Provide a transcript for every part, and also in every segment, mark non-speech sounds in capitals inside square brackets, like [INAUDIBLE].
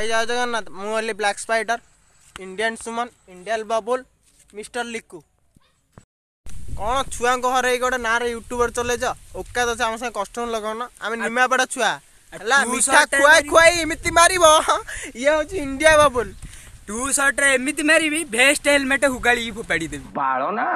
जय जगन्नाथ मुझे black spider Indian Suman इंडियाल बाबुल मिस्टर लिकु कौन छुआ घर ये गोटे ना यूट्यूबर चले जा ओकात तो अच्छे आम संगे कस्टमर लगाओ आम निमापड़ा छुआ है मिठा खुआई खुआई एमती मार ये हूँ इंडिया बाबुल टू सर्ट एमती मारि भेस्ट हेलमेट हुगाड़ी फोपाड़ी देवी बाड़ ना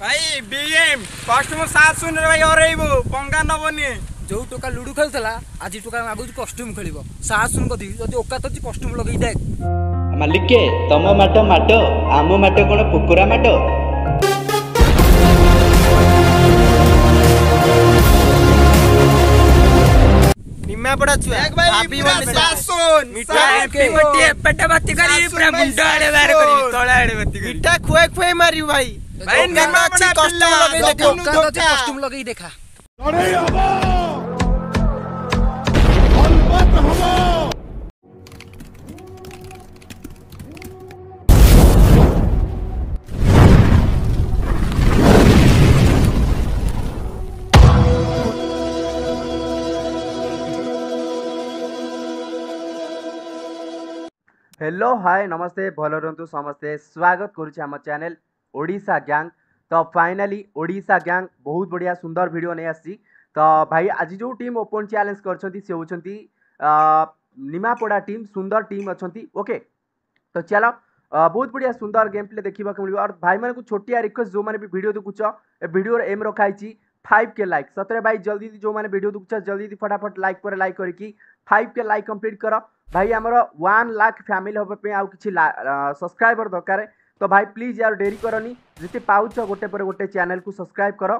भाई बीएम कस्टमर साथ सुन रे भाई और पंगा नबनी जो ଟୋକା ଲୁଡ଼ୁ ଖେଳୁଥିଲା ଆଜି ଟୋକା ମାଗୁଛି କଷ୍ଟ୍ୟୁମ୍ ଖେଳିବ ସାହସୁନ କଦି ଯଦି ଓକାତ ଅଛି କଷ୍ଟ୍ୟୁମ୍ ଲଗେଇ ଦେଖ ମାଲିକେ ତମ ମାଟ ମାଟ ଆମ ମାଟ କ'ଣ କୁକୁରା ମାଟ ନିମାପଡ଼ା ଛୁଆ ଭାବି ମାନେ ସାସୁନ ମିଠା ଏପଟେ ଏପଟେ ବାତି କରି ପୁରା ମୁଣ୍ଡ ଆଡ଼େ ବାହାର କରି ତଳ ଆଡ଼େ ବାତି କରି ମିଠା ଖୁଏ ଖୁଏ ମାରିବୁ ଭାଇ ଭାଇ ନିମାପଡ଼ା କଷ୍ଟ୍ୟୁମ୍ ଲଗେଇ ଦେଖା କଷ୍ଟ୍ୟୁମ୍ ଲଗେଇ ଦେଖା ଲଢ଼େଇ ହବ हेलो हाय नमस्ते भल रुहतु समस्ते स्वागत करुच्छे आम ओडा ग्यांग तो फाइनाली ओडा ग्यांग बहुत बढ़िया सुंदर भिड नहीं आसी तो भाई आज जो टीम ओपन चैलेंज कर निमापड़ा टीम सुंदर टीम अच्छा ओके तो चलो बहुत बढ़िया सुंदर गेम प्ले देखा मिले और भाई मैंने छोटिया रिक्वेस्ट जो मैंने भी भिड देखुच भिडर एम रखाई फाइव के लाइक सतरे भाई जल्दी जो मैंने भिड देखुच जल्दी फटाफट लाइक पर लाइक करके फाइव के लाइक कम्प्लीट कर भाई आमर वन लाख फैमिली हाँपाई आउ कि सब्सक्राइबर दरकार तो भाई प्लीज यार डेरी करनी जिते पाच गोटे पर गोटे चैनल को सब्सक्राइब कर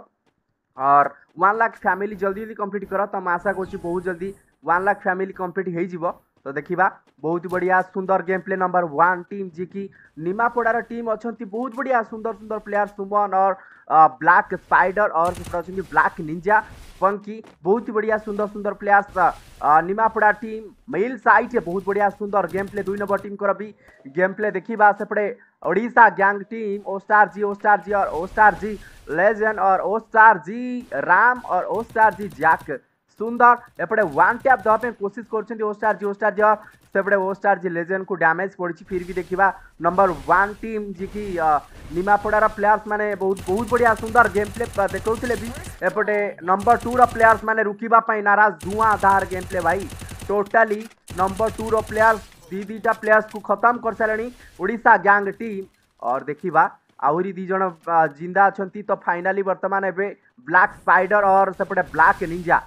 और वन लाख फैमिली जल्दी जल्दी कम्प्लीट कर तो मैं आशा करुँ बहुत जल्दी वन लाख फैमिली कम्प्लीट हो तो देखा बहुत बढ़िया सुंदर game play number one team जी की निमापड़ार टीम अच्छा बहुत बढ़िया सुंदर सुंदर प्लेयार सुमन और ब्लाक स्पाइडर और ब्लाक निंजा पंकी बहुत ही बढ़िया सुंदर सुंदर प्लेयार्स निमापड़ा टीम मेल साइड बहुत बढ़िया सुंदर गेम प्ले दुई नंबर टीम भी गेम प्ले देखा सेपटे Oda gang team O star जी ओ स्टार जी और ओ स्टार जी लेजेंड और ओ स्टार जी राम और ओ स्टार जी जैक सुंदर एपटे वन टैप देवाई कोशिश करोस्टार जी ओस्टार जी सेपटे ओस्टार जी लेजेड को डैमेज पड़ी फिर भी देखा नंबर वन टीम जी की निमापड़ार प्लेयर्स मैंने बहुत बहुत बढ़िया सुंदर गेम प्ले देखते भी एपटे नंबर टूर प्लेयर्स मैंने रोकवाई नाराज धूआ धार गेम प्ले भाई टोटाली नंबर टूर प्लेयर्स दी दुटा प्लेयर्स को खत्म कर सारे ओडा ग्यांग टीम और देखा आहरी दीज जिंदा अच्छा तो फाइनाली बर्तमान ए ब्लाक स्पाइडर और सेपटे black ninja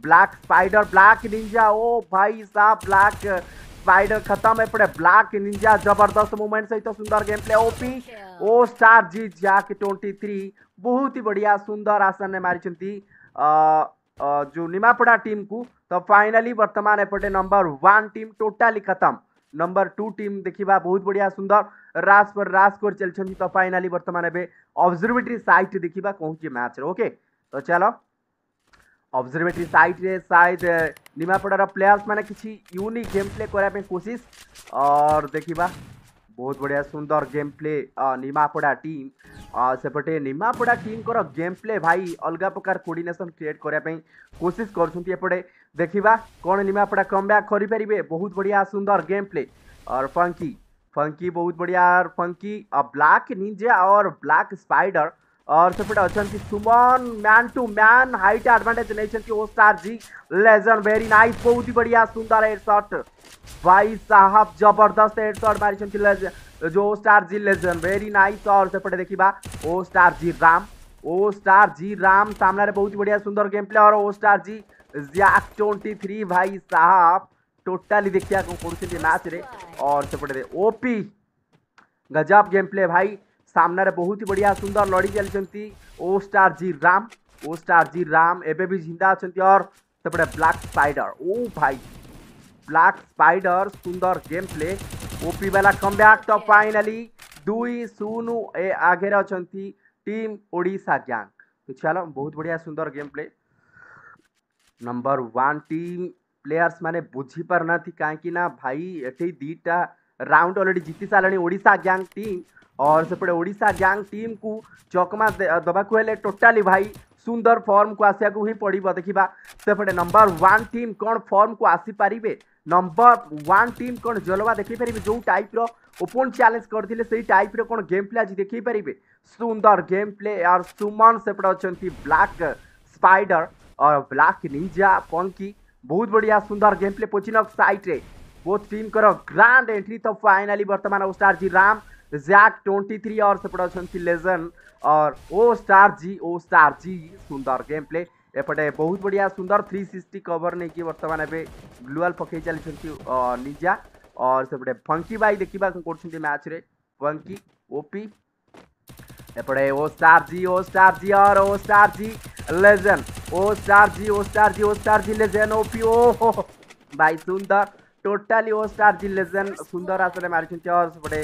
black spider black ninja ओ भाई साहब ब्लैक स्पाइडर खत्म है पड़े ब्लैक निंजा जबरदस्त मूवमेंट सही तो सुंदर game play OP O star ji jack twenty three बहुत ही बढ़िया सुंदर आसन ने मारी जो निमापड़ा टीम को तो फाइनली वर्तमान एपटे नंबर वन टीम टोटाली खत्म नंबर टू टीम देखा बहुत बढ़िया सुंदर रास पर रास कर चलते तो फाइनाली बर्तमान एवं अब्जर्वेटरी सैट देखा कौन मैच ओके तो चलो অবজরভেটরি रे সাইড निमापड़ार प्लेयर्स मैंने किसी यूनिक गेम प्ले करने कोशिश और देखा बहुत बढ़िया सुंदर गेम प्ले निमापड़ा टीम सेपटे निमापड़ा टीम कर गेम प्ले भाई अलग प्रकार कोर्डनेसन क्रिएट करने कोशिश करपटे देखा कौन निमापड़ा कम बैक करें बहुत बढ़िया सुंदर गेम प्ले और फंकी फंकी बहुत बढ़िया फंकी ब्लैक निंजा और ब्लैक स्पाइडर और सपोर्ट अच्छा सुमन man to man height advantage नहीं की होस्टार जी लेजन वेरी नाइस बहुत ही बढ़िया सुंदर हेड सर्ट भाई साहब जबरदस्त हेड सर्ट की लेजन जो स्टार जी लेजन वेरी नाइस और सपोर्ट देखा ओ स्टार जी राम ओ स्टार जी राम सामने बहुत बढ़िया सुंदर गेम प्ले और ओ स्टार जी जैक ट्वेंटी थ्री भाई साहब टोटाली देखिए कौन मैच रे और सेपटे ओपी गजब गेम प्ले भाई सामन बहुत ही बढ़िया सुंदर लड़ी चलती ओ स्टार जी राम ओ स्टार जी राम एवं भी जिंदा अच्छा और सेपटे ब्लाक स्पाइडर ओ भाई ब्लाक स्पाइडर सुंदर गेम प्ले ओपी वाला कम बैक तो फाइनाली दुई शून ए आगे अच्छा टीम ओडा गैंग तो चलो बहुत बढ़िया सुंदर game play number one team players मैंने बुझी पार ना कहीं भाई ये दीटा राउंड अलरेडी जीति सारे ओडा गैंग टीम और सेपटे ओडा यांग टीम को चकमा देवाक टोटाली भाई सुंदर फर्म को आसवाक ही पड़ो देखा सेपटे नंबर वन टीम कौन फर्म को आसीपारे नंबर वन टीम कौन जलवा देखारे जो टाइप ओपन चैलेंज करते से टाइप कौन गेम प्ले आज देखे सुंदर गेम प्ले यार सुमन सेपटे अच्छा ब्लाक स्पाइडर और ब्लाक निजा पंकी बहुत बढ़िया सुंदर गेम प्ले पोचिन सैड्रे सैट्रे बोथ टीम कर ग्रांड एंट्री तो फाइनाली बर्तमान स्टार जी राम जैक 23 और से प्रोडक्शन थी लेजन और ओ स्टार जी ओ स्टार जी सुंदर गेम प्ले एपटे बहुत बढ़िया सुंदर थ्री सिक्सटी कभर नहीं कि बर्तमान एवं ग्लुआल पकई चलती निजा और सेपटे फंकी भाई देखा कर मैच रे फंकी ओपी एपटे ओ स्टार जी ओ स्टार जी और ओ स्टार जी लेजेंड ओ स्टार जी ओ स्टार जी ओ स्टार जी लेजेंड ओपी ओ भाई सुंदर totally O star ji legend ସୁନ୍ଦର ଆସରେ ମାରିଛନ୍ତି ଅର୍ ସେପଟେ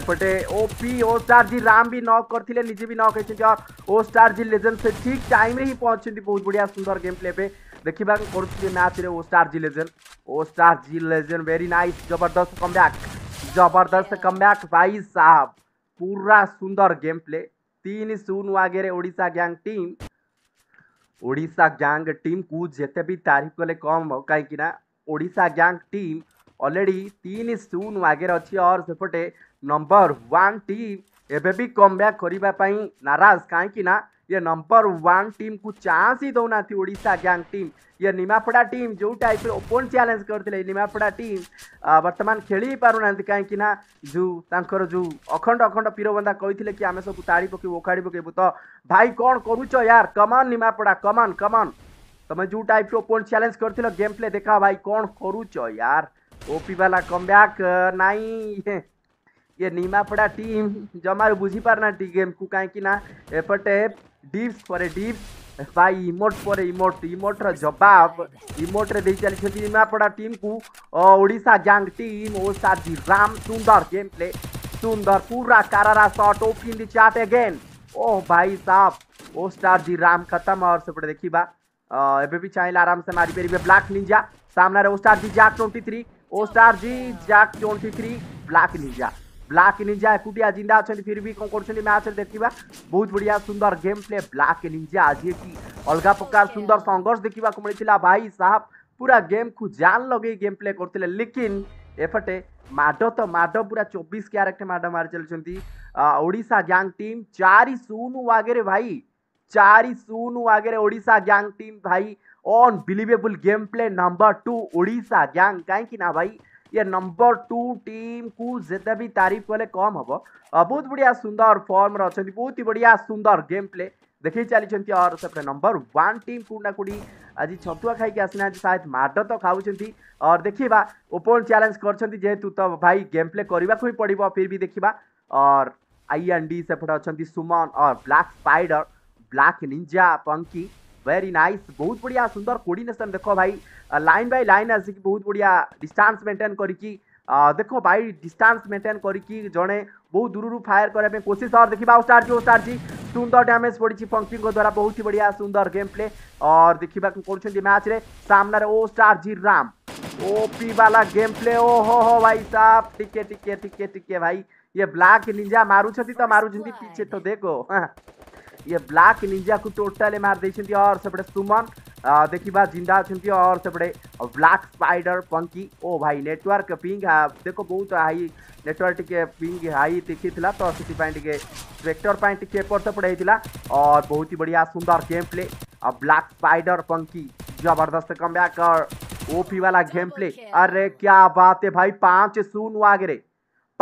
ଏପଟେ OP O star ji Ram ବି ନକ୍ କରିଥିଲେ ନିଜେ ବି ନକ୍ ହେଇଛନ୍ତି ଅର୍ ଓ ଷ୍ଟାର ଜି ଲେଜେଣ୍ଡ ସେ ଠିକ୍ ଟାଇମ୍ରେ ହିଁ ପହଞ୍ଚିଛନ୍ତି ବହୁତ ବଢ଼ିଆ ସୁନ୍ଦର ଗେମ୍ ପ୍ଲେ ଏବେ ଦେଖିବାକୁ କରୁଥିଲେ ମ୍ୟାଚ୍ରେ O star ji legend O star ji legend very nice जबरदस्त कमबैक जबरदस्त कमबैक भाई साहब पूरा सुंदर गेम प्ले तीन शून्य आगे Oda gang team Oda gang team को जिते भी तारीफ कले कम कहीं ଓଡ଼ିଶା ग्यांग टीम अलरेडी तीन शून आगे अच्छी और सेपटे नंबर वन टीम एवं ବି କମ୍ ବ୍ୟାକ୍ କରିବା ପାଇଁ ନାରାଜ ये नंबर वन टीम को चान्स ही दौना ओडा गैंग टीम ये निमापड़ा टीम जो टाइप ओपन चैलेंज करते निमापड़ा टीम बर्तमान खेल ही ना कहीं जो तर जो अखंड अखंड पीरबंदा कही कि आम सब ताड़ी पकेबू ओखाड़ी पकेबू तो भाई कौन करुच यार कमान निमापड़ा कमान कमान तुम जो टाइप ओपन चैलेंज कर गेम प्ले देखा भाई कौन करुच यार ओपी वाला कम बैक नाई ये निमापड़ा टीम जमार बुझी पारना टी गेम को कहीं एपटे डिप्स पर डिप्स भाई इमोट पर इमोट इमोट रवाब इमोट्रे चलते निमापड़ा टीम को ओडा गांग टीम ओ साजी राम सुंदर गेम प्ले सुंदर पूरा कारा सट ओपिंग चाट अगेन ओह भाई साफ ओ स्टार जी राम खत्म और सब देखा एबीपी चैनल आराम से मारी पेरी ब्लैक निंजा सामना रे O star ji jack 23 O star ji twenty 23 black ninja black ninja एकुटिया जिंदा अच्छे फिर भी कौन कर मैच देखा बहुत बढ़िया सुंदर game play Black Ninja ji की अलग प्रकार सुंदर संघर्ष देखा मिलता भाई साहब पूरा गेम को जान लगे गेम प्ले करते लेकिन एपटे माड तो माड पूरा चौबीस क्यारेक्ट मड मार चलती ओडा गैंग टीम चार शून आगे भाई चार शून आगे ओडा ग्यांग टीम भाई unbelievable game play number two ओडा ग्यांग कहीं ना भाई ये नंबर टू टीम को जिते भी तारीफ कले कम हम बहुत बढ़िया सुंदर फर्म अच्छा बहुत ही बढ़िया सुंदर गेम प्ले देखे चली और सेपटे नंबर वन टीम कौटा कौटी आज छतुआ खाई आसना शायद मड तो खाऊँच और देखा ओपन चैलेंज करे तो भाई गेम प्ले करने को फिर भी देखा और आई एंड डी सेपटे अच्छा सुमन और block Spider Black Ninja Funky very nice बहुत बढ़िया सुंदर कोर्डनेसन देख भाई लाइन बाय लाइन आसिक बहुत बढ़िया डिस्टान्स मेंटेन करके देख भाई डिस्टान्स मेंटेन करके जड़े बहुत दूर फायर करने कोशिश और देखा स्टार जी स्टार जी सुंदर डैमेज पड़ी पंकी द्वारा बहुत ही बढ़िया सुंदर गेम प्ले और देखा पड़ते मैच रे सामने ओ स्टार जी राम ओपी वाला गेम प्ले ओ हो हो भाई साहब टिके टिके टिके टिके भाई ये ब्लैक निंजा मारूछती तो मारूछती पीछे तो देखो [LAUGHS] ये ब्लाक निंजा को टोटाली मारदे और सेपटे सुमन देखा जिंदा अच्छा और सेपटे ब्लाक स्पाइडर पंकी ओ भाई नेटवर्क पिंग देखो बहुत हाई नेटवर्क टी पिंग हाई देखी तो से स्पेक्टर टी होता और बहुत ही बढ़िया सुंदर गेम प्ले और ब्लाक स्पाइडर पंकी जबरदस्त कम बैक और ओपी वाला गेम प्ले अरे क्या बात है भाई पांच शून्य आगे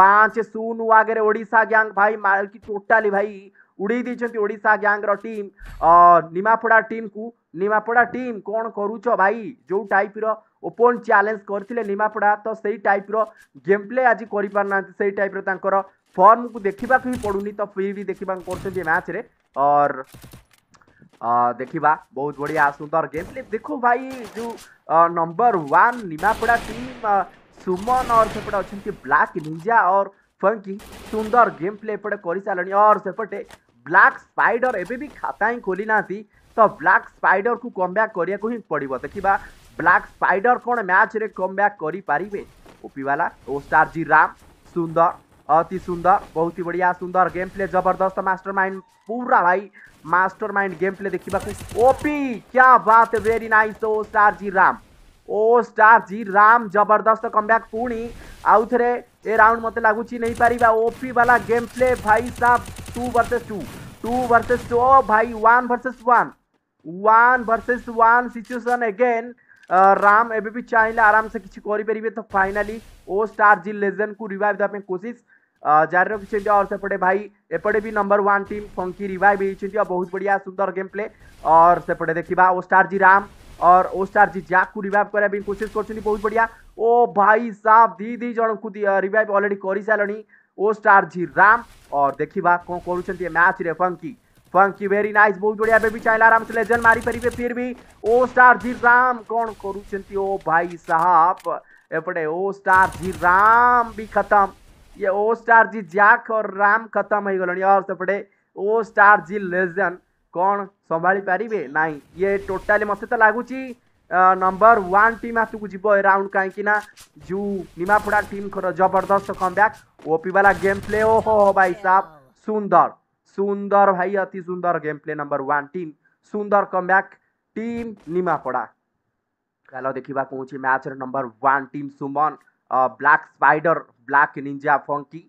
पांच शून्य आगे ओडिशा गैंग भाई मार की टोटाली भाई उड़े ओडा ग्यांगर टीम निमापड़ा टीम को निमापड़ा टीम कौन करुच भाई जो टाइप रोपन चैलेंज करते निमापड़ा तो से टाइप रेम प्ले आज करना से टाइप फर्म को देखा ही पड़ूनी तो फिर भी देखा कर मैच रे और देखा बहुत बढ़िया सुंदर गेम प्ले देखो भाई जो number one Nimapada team Suman और सेपटे अच्छे ब्लाक निंजा और फंकी सुंदर गेम प्ले एपटे कर सारे और सेपटे ब्लाक स्पाइडर एवं खाता ବ୍ଲାକ୍ ସ୍ପାଇଡର ଏବେ ବି ଖାତା ହିଁ ଖୋଲି ନାହାନ୍ତି ତ ବ୍ଲାକ୍ ସ୍ପାଇଡରକୁ କମ୍ବ୍ୟାକ୍ କରିବାକୁ ହିଁ ପଡ଼ିବ ଦେଖିବା ବ୍ଲାକ୍ ସ୍ପାଇଡର କ'ଣ ମ୍ୟାଚ୍ରେ କମ୍ବ୍ୟାକ୍ କରିପାରିବେ ओपीवाला ओ स्टार जी राम सुंदर अति सुंदर बहुत ही बढ़िया सुंदर गेम प्ले जबरदस्त मास्टरमाइंड पूरा भाई मास्टरमाइंड गेम प्ले देखा ओपी क्या बात वेरी नाइस ओ स्टार जी राम ओ स्टार जी राम जबरदस्त कम बैक पुणी आउ थे ए राउंड मत लगुच नहीं पार ओपी वाला गेम प्ले भाई साहब two versus two two versus two भाई one versus one one versus one situation again Ram एबे भी चाहिए आराम से किसी करें तो फाइनाली ओ स्टार जी लेजेंड को रिवाइव देवाई कोशिश जारी रखिंट और सेपटे भाई एपटे भी number one team Funky revive होती बहुत बढ़िया सुंदर गेम प्ले और सेपटे देखा ओ स्टार जी राम और ओ स्टार जी जैक को रिवाइव करने कोशिश कर बहुत बढ़िया ओ भाई साहब दी दी जन को रिवाइव अलरेडी कर सारे ओ स्टार जी राम और देखा कौन करुँच मैच रे फंकी फंकी वेरी नाइस बहुत बढ़िया बेबी चाहिए आराम से लेजन मारी पारे फिर भी ओ स्टार जी राम कौन करुँच भाई साहब एपटे ओ स्टार जी राम भी खत्म ये ओ स्टार जी जैक और राम खत्म हो गल और सेपटे ओ स्टार जी लेजेंड कौन संभा पारे ना ये टोटाली मत तो लगुच नंबर वन टीम जीव ए राउंड कहीं जो निमापड़ा टीम जबरदस्त कम बैक ओपी वाला गेम प्ले ओ हो भाई साहब सुंदर सुंदर भाई अति सुंदर game play number one team सुंदर कम बैक टीम निमापड़ा खेल देखा कौन match number one team Suman Black Spider Black Ninja Funky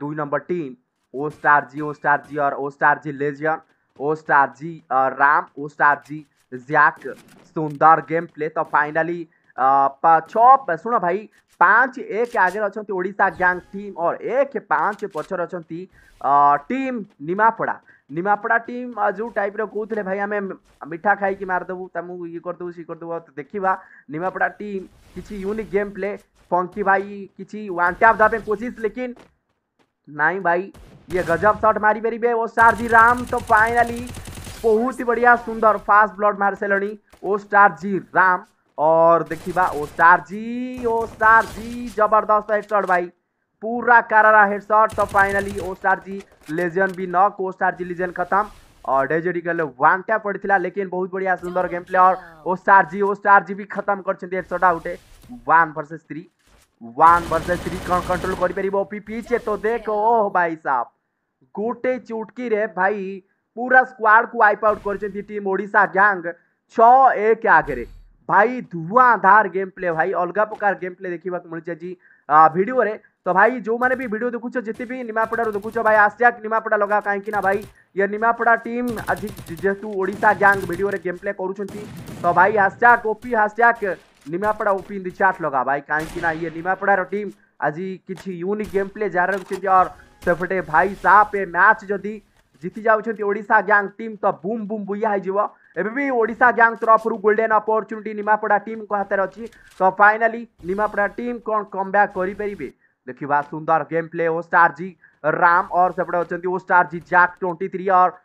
दुई नंबर टीम ओ स्टार जी ओ स्टार जी और O star G Legion O star जी राम ओ स्टार जी जैक सुंदर game play तो finally छुण भाई पाँच एक आगे अच्छा ओडा ग्यांग टीम और एक पाँच पचर अच्छा टीम निमापड़ा निमापड़ा टीम जो टाइप कहते भाई आम मिठा खाई मारदेबू तुमको ये करदेबू सी करदेबू तो देखा निमापड़ा टीम किसी यूनिक गेम प्ले पंकी भाई किसी वन टैप दबे कोशिश लेकिन नाई भाई ये गजब सट मारी पारे वो राम तो फाइनाली बहुत ही बढ़िया सुंदर फास्ट ब्लड मारसेलणी ओ स्टार जी राम और देखा ओ स्टार जी ओ स्टार जी जबरदस्त हेडसट भाई पूरा कारा हेडसट तो finally O star G Legend भी नक ओ स्टार जी लीजेन खत्म और डेजेडी के वन टैप पड़ा लेकिन बहुत बढ़िया सुंदर गेम प्ले और ओ स्टार जी ओ स्टार जी भी खत्म कर हेडसट गोटे one versus three one versus three कौन कंट्रोल कर पीछे तो देख ओ भाई साहब गोटे चुटकी रे भाई पूरा स्क्वाड को वाइप आउट कर टीम छ एक आगे भाई धुआंधार गेम प्ले भाई अलग प्रकार गेम प्ले देखा मिली आज भिडियो तो भाई जो मैंने भी भिडियो देखु जिते भी निमापड़ देखु भाई आसजाक निमापड़ा लगा कहीं भाई ये निमापड़ा टीम आज जेहतु ओडा ग्यांग भिडियो गेम प्ले कर तो भाई हासजाक OP Jack Nimapada OP in the chart लगा भाई कहीं ये निमापड़ार टीम आज किसी यूनिक गेम प्ले जारी रखुच्च और सेपटे भाई साफ ए मैच जदि जीति जाऊा ग्यांग टीम तो बुम बुम বুম বুইয়া হয়েযিব এবে तरफ ওড়শা গ্যাং তরফর গোল্ডেন हाथ में अच्छी तो फाइनाली निमापड़ा टीम कौन कम बैक करेंगे देखा सुंदर गेम प्ले ओ स्टार जी राम और सेपटे अच्छा ओ स्टार जी जैक ट्वेंटी थ्री और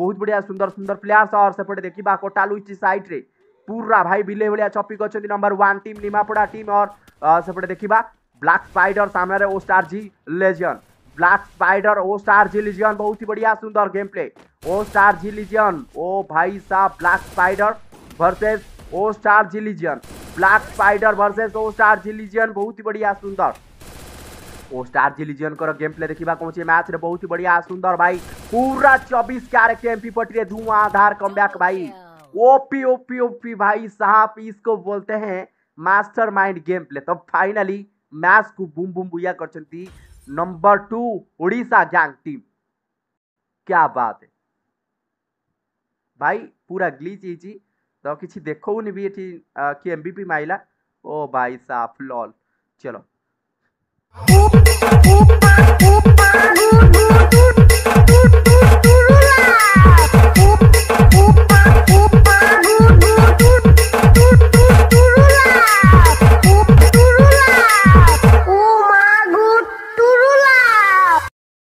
बहुत बढ़िया सुंदर सुंदर प्लेयर्स और सेपटे देखा कोटालुची सैड्रे पूरा भाई बिले भाया चपिक अच्छा number one team Nimapada team और सेपटे देखा ब्लाक स्पाइडर सामने ओ स्टार जी Legend Black Spider O Star G Legion बहुत ही बढ़िया सुंदर game play O Star G Legion ओ भाई साहब Black Spider versus O Star G Legion Black Spider versus O Star G Legion बहुत ही बढ़िया सुंदर ओ स्टार जिलिजियन कर गेम प्ले देखा पहुंचे मैच रे बहुत ही बढ़िया सुंदर भाई पूरा चौबीस क्यारेक्टर एमपी पटी रे धुआंधार कमबैक भाई ओपी ओपी ओपी भाई साहब इसको बोलते हैं मास्टर माइंड गेम प्ले तो फाइनली मैच को बुम बुम बुया कर number two Orissa gang team क्या बात है भाई पूरा ग्लीच ईजी तो किसी देखनी भी ये कि एम माइला ओ भाई साफ लॉल चलो